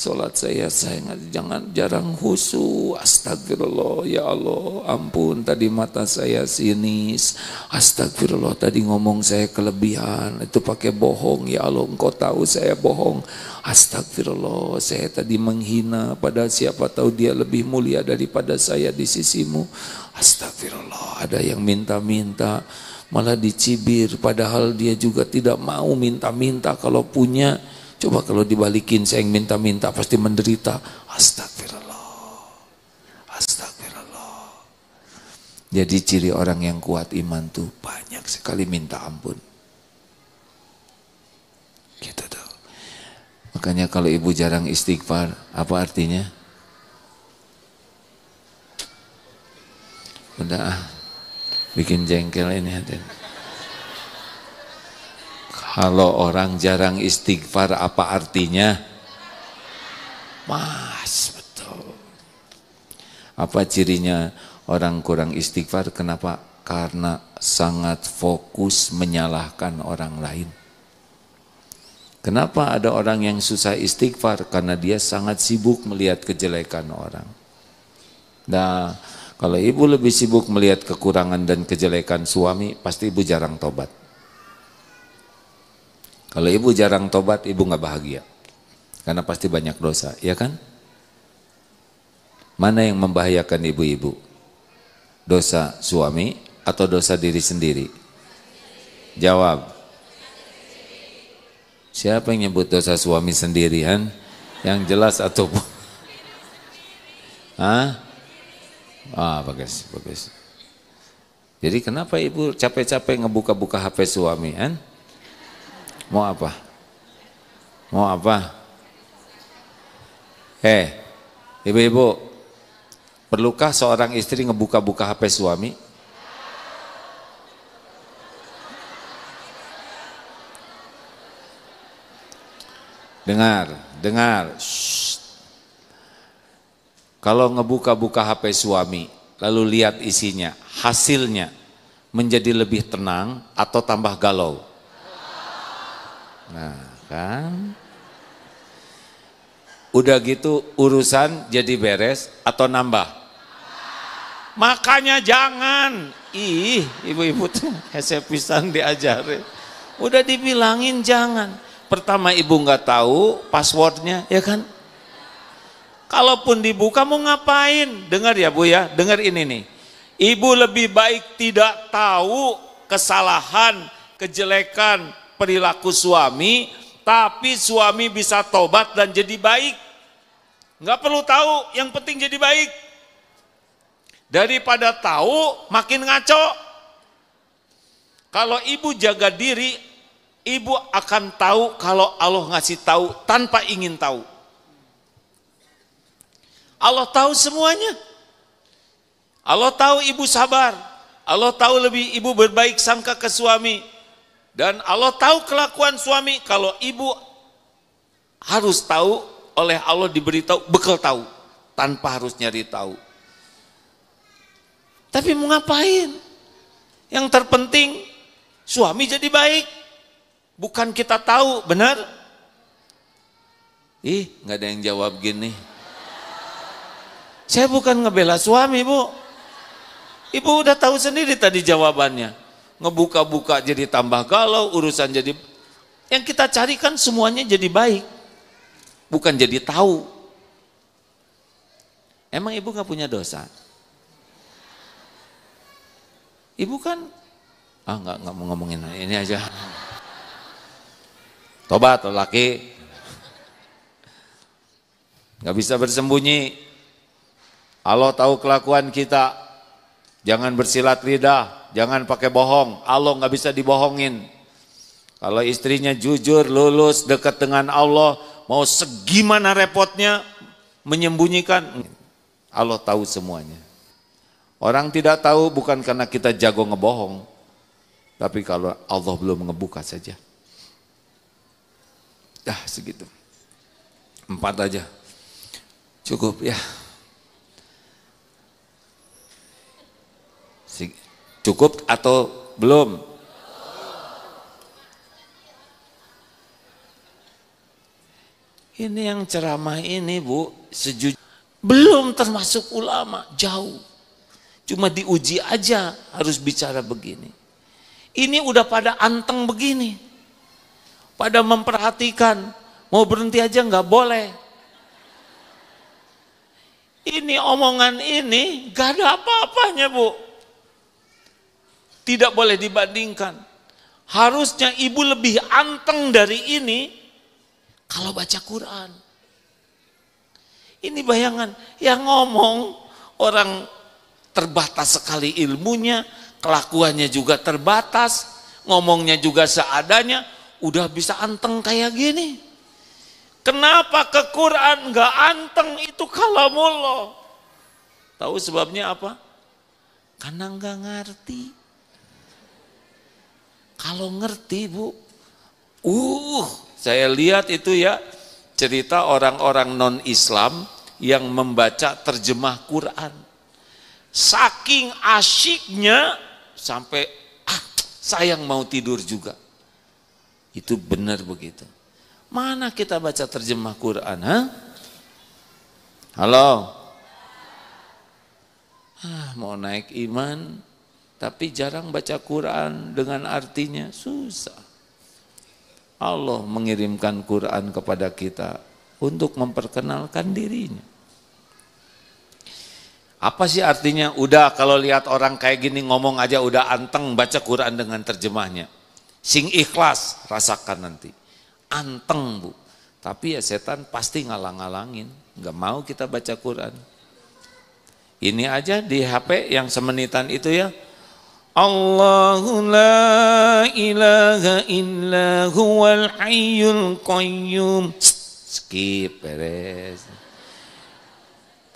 Sholat saya saya jangan jarang husu. Astagfirullah ya Allah, ampun tadi mata saya sinis. Astagfirullah tadi ngomong saya kelebihan. Itu pakai bohong ya Allah, engkau tahu saya bohong. Astagfirullah, saya tadi menghina pada siapa tahu dia lebih mulia daripada saya di sisimu. Astagfirullah, ada yang minta-minta malah dicibir padahal dia juga tidak mau minta-minta kalau punya Coba kalau dibalikin, saya yang minta-minta pasti menderita. Astagfirullah. Astagfirullah. Jadi ciri orang yang kuat iman tuh banyak sekali minta ampun. Gitu tuh. Makanya kalau ibu jarang istighfar, apa artinya? Udah ah, bikin jengkel ini -hati. Kalau orang jarang istighfar apa artinya? Mas, betul. Apa cirinya orang kurang istighfar? Kenapa? Karena sangat fokus menyalahkan orang lain. Kenapa ada orang yang susah istighfar? Karena dia sangat sibuk melihat kejelekan orang. Nah, kalau ibu lebih sibuk melihat kekurangan dan kejelekan suami, pasti ibu jarang tobat. Kalau ibu jarang tobat, ibu nggak bahagia. Karena pasti banyak dosa, ya kan? Mana yang membahayakan ibu-ibu? Dosa suami atau dosa diri sendiri? Jawab. Siapa yang nyebut dosa suami sendirian? Yang jelas atau Hah? Ah, bagus, bagus. Jadi kenapa ibu capek-capek ngebuka-buka HP suami? Kan? Mau apa? Mau apa? Eh, ibu-ibu, perlukah seorang istri ngebuka-buka HP suami? Dengar, dengar. Shh. Kalau ngebuka-buka HP suami, lalu lihat isinya, hasilnya menjadi lebih tenang atau tambah galau? Nah kan. Udah gitu urusan jadi beres atau nambah? Makanya jangan. Ih, ibu-ibu tuh hesep pisan diajarin. Udah dibilangin jangan. Pertama ibu nggak tahu passwordnya, ya kan? Kalaupun dibuka mau ngapain? Dengar ya bu ya, dengar ini nih. Ibu lebih baik tidak tahu kesalahan, kejelekan, perilaku suami, tapi suami bisa tobat dan jadi baik. Nggak perlu tahu, yang penting jadi baik. Daripada tahu, makin ngaco. Kalau ibu jaga diri, ibu akan tahu kalau Allah ngasih tahu tanpa ingin tahu. Allah tahu semuanya. Allah tahu ibu sabar. Allah tahu lebih ibu berbaik sangka ke suami. Dan Allah tahu kelakuan suami kalau ibu harus tahu oleh Allah diberitahu bekal tahu tanpa harus nyari tahu. Tapi mau ngapain? Yang terpenting suami jadi baik. Bukan kita tahu, benar? Ih, nggak ada yang jawab gini. Saya bukan ngebela suami, Bu. Ibu udah tahu sendiri tadi jawabannya ngebuka-buka jadi tambah galau, urusan jadi yang kita carikan semuanya jadi baik, bukan jadi tahu. Emang ibu nggak punya dosa? Ibu kan ah nggak nggak mau ngomongin ini aja. Tobat laki nggak bisa bersembunyi. Allah tahu kelakuan kita, Jangan bersilat lidah, jangan pakai bohong. Allah nggak bisa dibohongin. Kalau istrinya jujur, lulus, dekat dengan Allah, mau segimana repotnya menyembunyikan, Allah tahu semuanya. Orang tidak tahu bukan karena kita jago ngebohong, tapi kalau Allah belum ngebuka saja. Dah segitu. Empat aja. Cukup ya. Cukup atau belum? Ini yang ceramah ini bu, sejujurnya belum termasuk ulama, jauh. Cuma diuji aja harus bicara begini. Ini udah pada anteng begini. Pada memperhatikan, mau berhenti aja nggak boleh. Ini omongan ini gak ada apa-apanya bu. Tidak boleh dibandingkan. Harusnya ibu lebih anteng dari ini kalau baca Quran. Ini bayangan yang ngomong orang terbatas sekali ilmunya, kelakuannya juga terbatas, ngomongnya juga seadanya, udah bisa anteng kayak gini. Kenapa ke Quran gak anteng itu kalamullah? Tahu sebabnya apa? Karena gak ngerti. Kalau ngerti bu, uh, saya lihat itu ya cerita orang-orang non-Islam yang membaca terjemah Quran. Saking asyiknya sampai ah sayang mau tidur juga. Itu benar begitu. Mana kita baca terjemah Quran? Ha? Halo? Ah, mau naik iman, tapi jarang baca Quran dengan artinya susah. Allah mengirimkan Quran kepada kita untuk memperkenalkan dirinya. Apa sih artinya? Udah kalau lihat orang kayak gini ngomong aja udah anteng baca Quran dengan terjemahnya. Sing ikhlas rasakan nanti. Anteng bu. Tapi ya setan pasti ngalang-ngalangin. Gak mau kita baca Quran. Ini aja di HP yang semenitan itu ya Allahu la ilaha illa huwal hayyul qayyum skip beres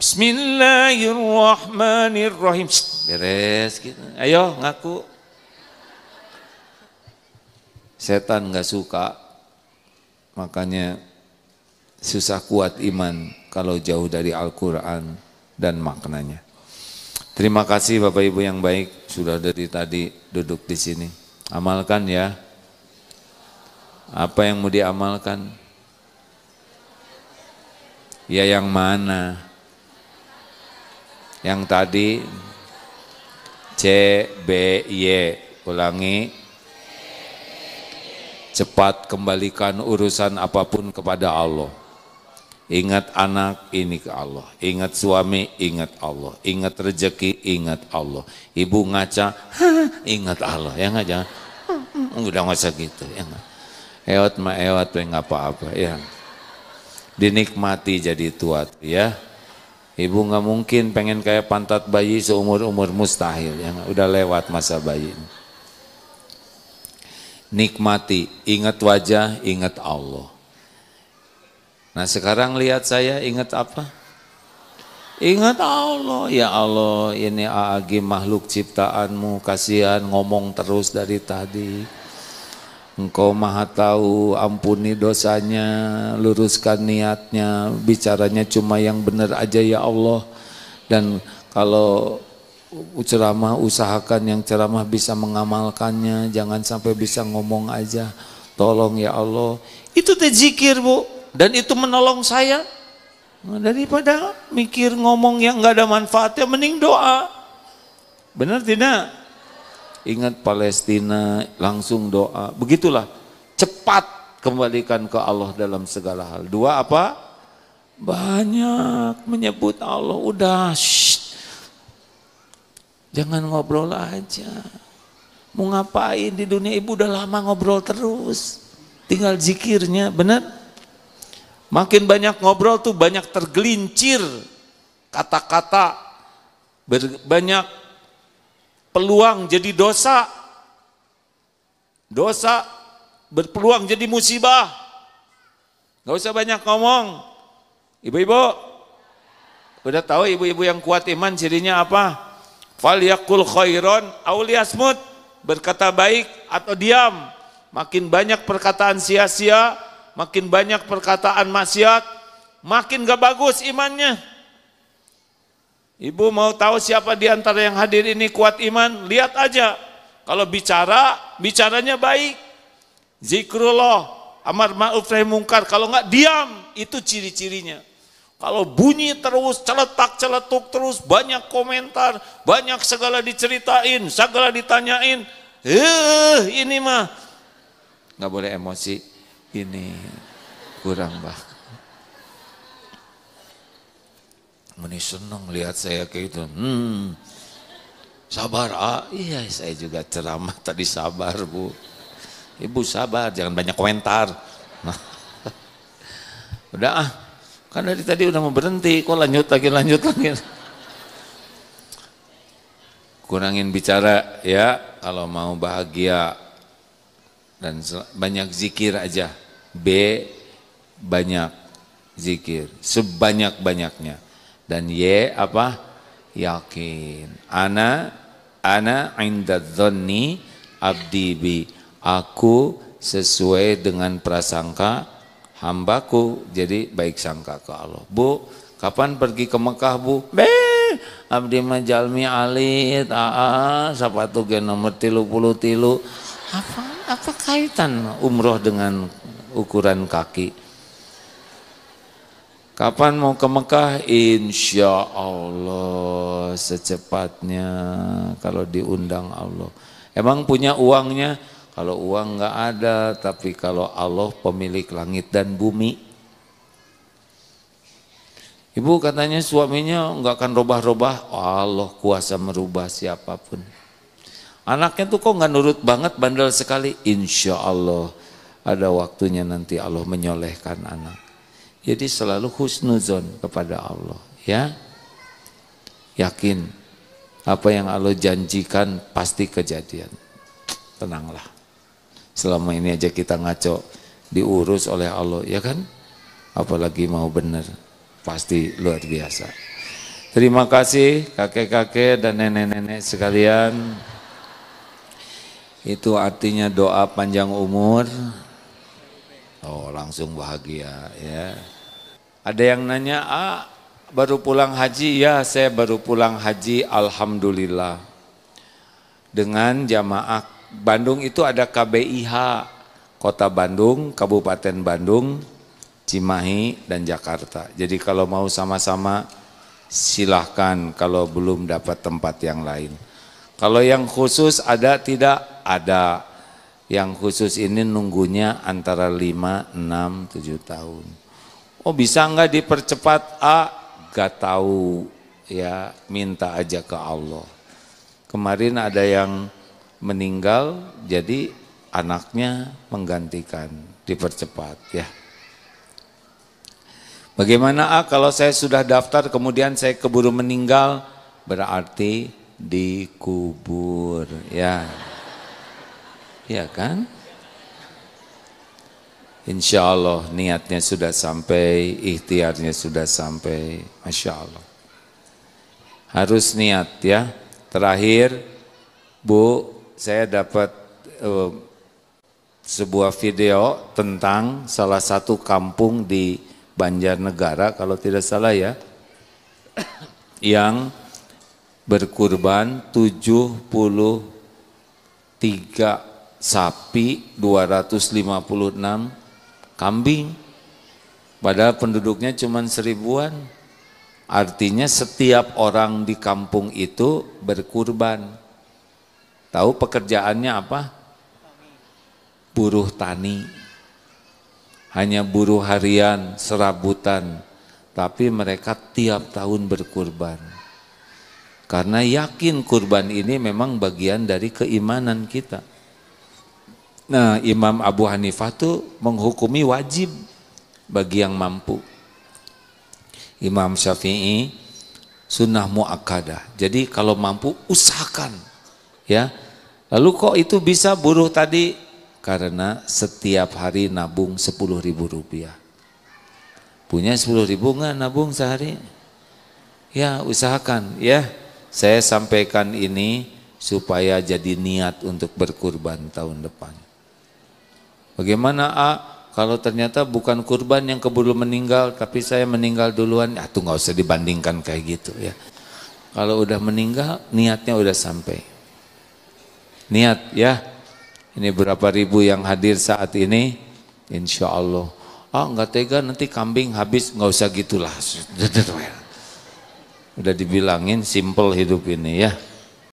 Bismillahirrahmanirrahim beres gitu ayo ngaku setan nggak suka makanya susah kuat iman kalau jauh dari Al-Quran dan maknanya terima kasih Bapak Ibu yang baik sudah dari tadi duduk di sini. Amalkan ya. Apa yang mau diamalkan? Ya yang mana? Yang tadi C, B, Y. Ulangi. Cepat kembalikan urusan apapun kepada Allah. Ingat anak ini ke Allah, ingat suami ingat Allah, ingat rezeki ingat Allah. Ibu ngaca ingat Allah ya nggak jangan udah nggak usah gitu ya nggak. Eot ma eot nggak apa-apa ya. Dinikmati jadi tua ya. Ibu nggak mungkin pengen kayak pantat bayi seumur umur mustahil ya gak? udah lewat masa bayi. Nikmati, ingat wajah, ingat Allah Nah sekarang lihat saya ingat apa? Ingat Allah, ya Allah ini Aagi makhluk ciptaanmu, kasihan ngomong terus dari tadi. Engkau maha tahu, ampuni dosanya, luruskan niatnya, bicaranya cuma yang benar aja ya Allah. Dan kalau ceramah usahakan yang ceramah bisa mengamalkannya, jangan sampai bisa ngomong aja. Tolong ya Allah. Itu teh bu, dan itu menolong saya daripada mikir ngomong yang nggak ada manfaatnya mending doa benar tidak ingat Palestina langsung doa begitulah cepat kembalikan ke Allah dalam segala hal dua apa banyak menyebut Allah udah shh. jangan ngobrol aja mau ngapain di dunia ibu udah lama ngobrol terus tinggal zikirnya benar Makin banyak ngobrol tuh banyak tergelincir kata-kata, banyak peluang jadi dosa. Dosa berpeluang jadi musibah. Gak usah banyak ngomong. Ibu-ibu, udah tahu ibu-ibu yang kuat iman cirinya apa? Faliakul khairon, khairon auliasmut. Berkata baik atau diam. Makin banyak perkataan sia-sia, makin banyak perkataan maksiat, makin gak bagus imannya. Ibu mau tahu siapa di antara yang hadir ini kuat iman? Lihat aja. Kalau bicara, bicaranya baik. Zikrullah, amar ma'ruf nahi mungkar. Kalau enggak diam, itu ciri-cirinya. Kalau bunyi terus, celetak-celetuk terus, banyak komentar, banyak segala diceritain, segala ditanyain. Eh, ini mah nggak boleh emosi ini kurang bah. Meni seneng lihat saya kayak itu. Hmm, sabar ah. Iya saya juga ceramah tadi sabar bu. Ibu sabar jangan banyak komentar. Nah, udah ah. Kan dari tadi udah mau berhenti, kok lanjut lagi lanjut lagi. Kurangin bicara ya kalau mau bahagia dan banyak zikir aja. B banyak zikir sebanyak-banyaknya dan Y apa yakin ana ana inda dhanni abdi bi aku sesuai dengan prasangka hambaku jadi baik sangka ke Allah Bu kapan pergi ke Mekah Bu B abdi majalmi alit aa sepatu ge nomor tilu pulu tilu apa apa kaitan umroh dengan ukuran kaki. Kapan mau ke Mekah? Insya Allah secepatnya kalau diundang Allah. Emang punya uangnya? Kalau uang nggak ada, tapi kalau Allah pemilik langit dan bumi. Ibu katanya suaminya nggak akan robah-robah. Allah kuasa merubah siapapun. Anaknya tuh kok nggak nurut banget, bandel sekali. Insya Allah ada waktunya nanti Allah menyolehkan anak. Jadi selalu husnuzon kepada Allah, ya. Yakin apa yang Allah janjikan pasti kejadian. Tenanglah. Selama ini aja kita ngaco diurus oleh Allah, ya kan? Apalagi mau benar, pasti luar biasa. Terima kasih kakek-kakek dan nenek-nenek sekalian. Itu artinya doa panjang umur. Oh langsung bahagia ya. Ada yang nanya, ah, baru pulang haji? Ya saya baru pulang haji Alhamdulillah. Dengan jamaah Bandung itu ada KBIH, Kota Bandung, Kabupaten Bandung, Cimahi, dan Jakarta. Jadi kalau mau sama-sama silahkan kalau belum dapat tempat yang lain. Kalau yang khusus ada tidak? Ada yang khusus ini nunggunya antara 5, 6, 7 tahun. Oh bisa nggak dipercepat? A, gak tahu. Ya minta aja ke Allah. Kemarin ada yang meninggal jadi anaknya menggantikan, dipercepat ya. Bagaimana A kalau saya sudah daftar kemudian saya keburu meninggal berarti dikubur ya ya kan? Insya Allah niatnya sudah sampai, ikhtiarnya sudah sampai, Masya Allah. Harus niat ya. Terakhir, Bu, saya dapat uh, sebuah video tentang salah satu kampung di Banjarnegara, kalau tidak salah ya, yang berkurban tiga sapi 256, kambing. Padahal penduduknya cuma seribuan. Artinya setiap orang di kampung itu berkurban. Tahu pekerjaannya apa? Buruh tani. Hanya buruh harian, serabutan. Tapi mereka tiap tahun berkurban. Karena yakin kurban ini memang bagian dari keimanan kita nah, Imam Abu Hanifah tuh menghukumi wajib bagi yang mampu. Imam Syafi'i sunnah muakkadah. Jadi kalau mampu usahakan ya. Lalu kok itu bisa buruh tadi? Karena setiap hari nabung sepuluh ribu rupiah. Punya sepuluh ribu nggak nabung sehari? Ya usahakan ya. Saya sampaikan ini supaya jadi niat untuk berkurban tahun depan. Bagaimana A kalau ternyata bukan kurban yang keburu meninggal tapi saya meninggal duluan, ya tuh nggak usah dibandingkan kayak gitu ya. Kalau udah meninggal niatnya udah sampai. Niat ya. Ini berapa ribu yang hadir saat ini? Insya Allah. Ah nggak tega nanti kambing habis nggak usah gitulah. Udah dibilangin simple hidup ini ya.